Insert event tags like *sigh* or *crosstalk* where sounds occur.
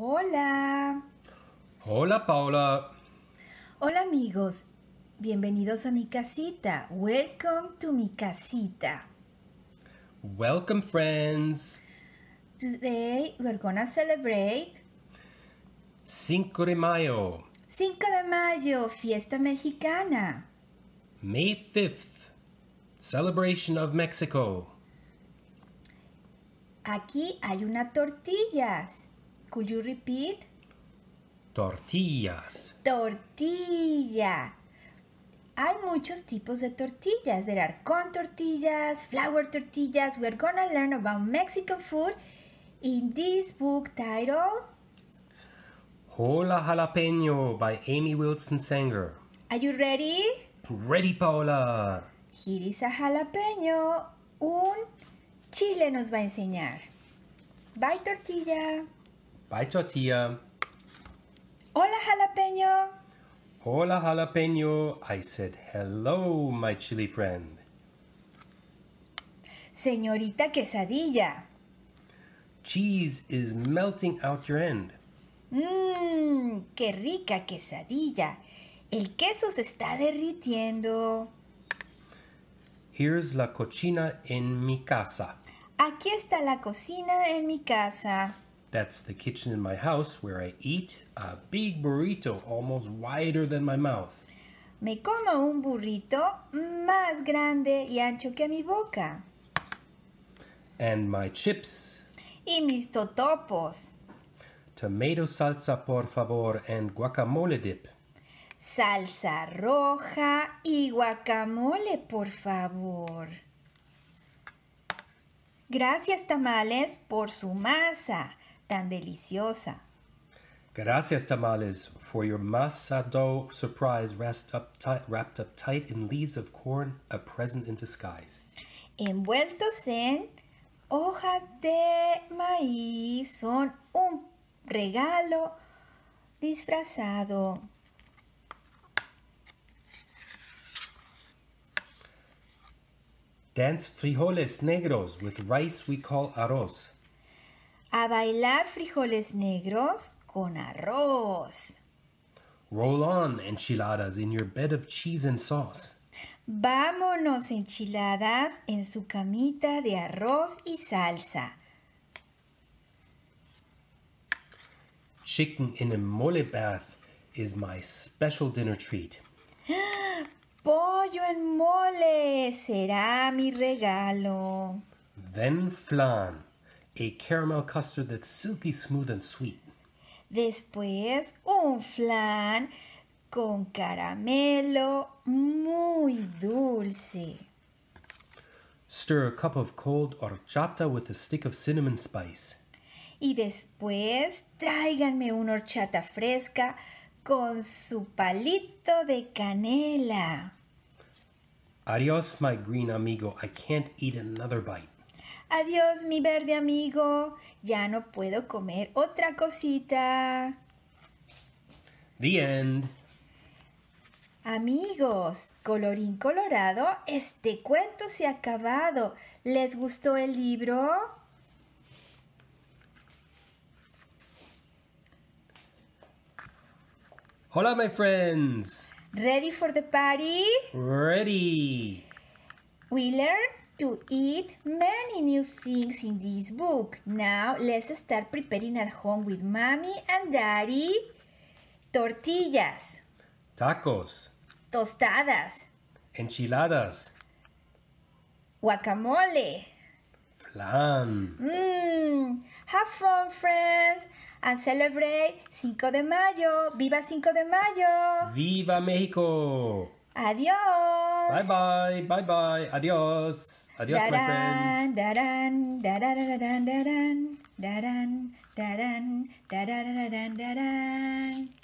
Hola. Hola Paula. Hola amigos. Bienvenidos a mi casita. Welcome to mi casita. Welcome friends. Today we're gonna celebrate 5 de mayo. 5 de mayo, fiesta mexicana. May 5th, celebration of Mexico. Aquí hay una tortillas. Could you repeat? Tortillas. Tortilla. Hay muchos tipos de tortillas. There are corn tortillas, flour tortillas. We're gonna learn about Mexican food in this book titled Hola Jalapeño by Amy Wilson Sanger. Are you ready? Ready, Paola. Here is a jalapeño. Un chile nos va a enseñar. Bye, tortilla. Bye, tortilla. Hola, jalapeño. Hola, jalapeño. I said hello, my chili friend. Señorita quesadilla. Cheese is melting out your end. Mmm, qué rica quesadilla. El queso se está derritiendo. Here's la cocina en mi casa. Aquí está la cocina en mi casa. That's the kitchen in my house where I eat a big burrito almost wider than my mouth. Me como un burrito más grande y ancho que mi boca. And my chips. Y mis totopos. Tomato salsa, por favor, and guacamole dip. Salsa roja y guacamole, por favor. Gracias, tamales, por su masa tan deliciosa. Gracias, tamales, for your masa dough surprise wrapped up, tight, wrapped up tight in leaves of corn, a present in disguise. Envueltos en hojas de maíz son un regalo disfrazado. Dance frijoles negros with rice we call arroz. A bailar frijoles negros con arroz. Roll on, enchiladas, in your bed of cheese and sauce. Vámonos, enchiladas, en su camita de arroz y salsa. Chicken in a mole bath is my special dinner treat. *gasps* Pollo en mole será mi regalo. Then flan. a caramel custard that's silky smooth and sweet. Después, un flan con caramelo muy dulce. Stir a cup of cold horchata with a stick of cinnamon spice. Y después, tráiganme una horchata fresca con su palito de canela. Adios, my green amigo. I can't eat another bite. Adiós, mi verde amigo. Ya no puedo comer otra cosita. The end. Amigos, colorín colorado, este cuento se ha acabado. ¿Les gustó el libro? Hola, my friends. Ready for the party? Ready. Wheeler? to eat many new things in this book. Now let's start preparing at home with mommy and daddy. Tortillas. Tacos. Tostadas. Enchiladas. Guacamole. Flan. Mm, have fun, friends, and celebrate Cinco de Mayo. Viva Cinco de Mayo. Viva México. Adiós. Bye bye, bye bye, adiós. Adios, da da my friends. da da da da-da-da-da-dan, da da da da da da da da da da da da da da